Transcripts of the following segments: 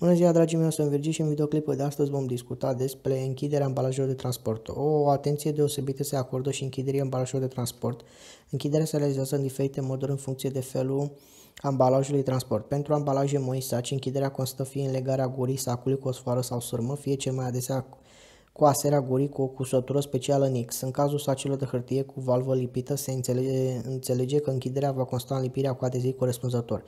Bună ziua, dragii mei, sunt Virgil și în videoclipul de astăzi vom discuta despre închiderea ambalajelor de transport. O atenție deosebită se acordă și închiderii ambalajelor de transport. Închiderea se realizează în diferite moduri în funcție de felul ambalajului transport. Pentru ambalaje moi saci, închiderea constă fie în legarea gurii sacului cu o sfoară sau sârmă, fie cel mai adesea cu aserea gurii cu o cusătură specială în X. În cazul sacilor de hârtie cu valvă lipită se înțelege, înțelege că închiderea va consta în lipirea cu adezii corespunzător.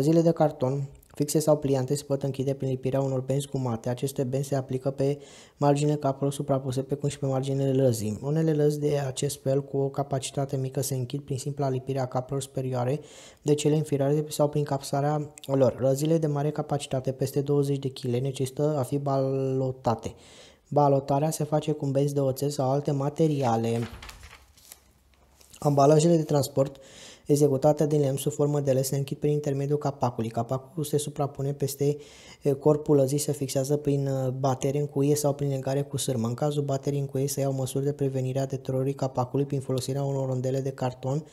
zile de carton Fixe sau pliante se pot închide prin lipirea unor benzi gumate. Aceste benzi se aplică pe marginile capului suprapuse, pe cum și pe marginile lăzii. Unele lăzi de acest fel cu o capacitate mică se închid prin simpla lipire a capelor superioare de cele inferioare sau prin capsarea lor. Lăzile de mare capacitate, peste 20 de kg, necesită a fi balotate. Balotarea se face cu benzi de oțel sau alte materiale. Ambalajele de transport executată din lemn sub formă de lesne închid prin intermediul capacului. Capacul se suprapune peste eh, corpul lăzii, se fixează prin eh, bateri în cuie sau prin legare cu sârmă. În cazul baterii în cuie se iau măsuri de prevenire a deteriorării capacului prin folosirea unor rondele de carton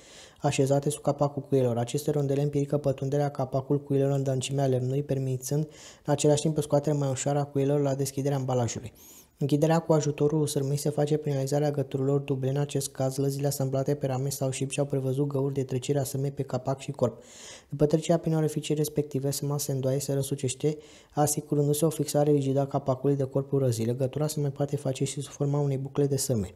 așezate sub capacul cuielor. Aceste rondele împiedică pătrunderea capacul cuielor în dăncimea lemnului, permițând în același timp scoaterea mai ușoară a cuielor la deschiderea ambalajului. Închiderea cu ajutorul sârmei se face prin realizarea găturilor duble, în acest caz lăzile asamblate pe rame sau șip și-au prevăzut găuri de trecere a sârmei pe capac și corp. După trecerea prin orificii respective, sârma se îndoaie, se răsucește, asigurându-se o fixare rigidă a capacului de corpul răzile. Gătura se mai poate face și sub forma unei bucle de sârme.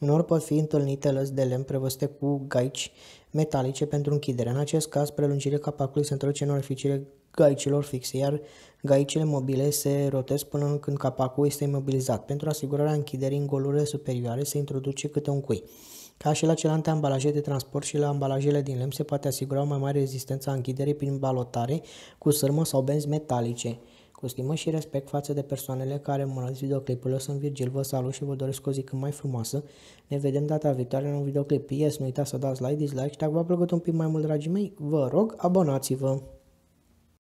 Uneori pot fi întâlnite lăzi de lemn prevăzute cu gaici metalice pentru închidere. În acest caz, prelungirea capacului se întoarce în orificiile gaicilor fixe, iar gaicile mobile se rotesc până când capacul este imobilizat. Pentru asigurarea închiderii în golurile superioare se introduce câte un cui. Ca și la celelalte ambalaje de transport și la ambalajele din lemn se poate asigura o mai mare rezistență a închiderii prin balotare cu sârmă sau benzi metalice. Cu stimă și respect față de persoanele care urmăresc eu sunt Virgil, vă salut și vă doresc o zi cât mai frumoasă. Ne vedem data viitoare în un videoclip. Yes, nu uitați să dați like, dislike și dacă v-a plăcut un pic mai mult, dragii mei, vă rog, abonați-vă!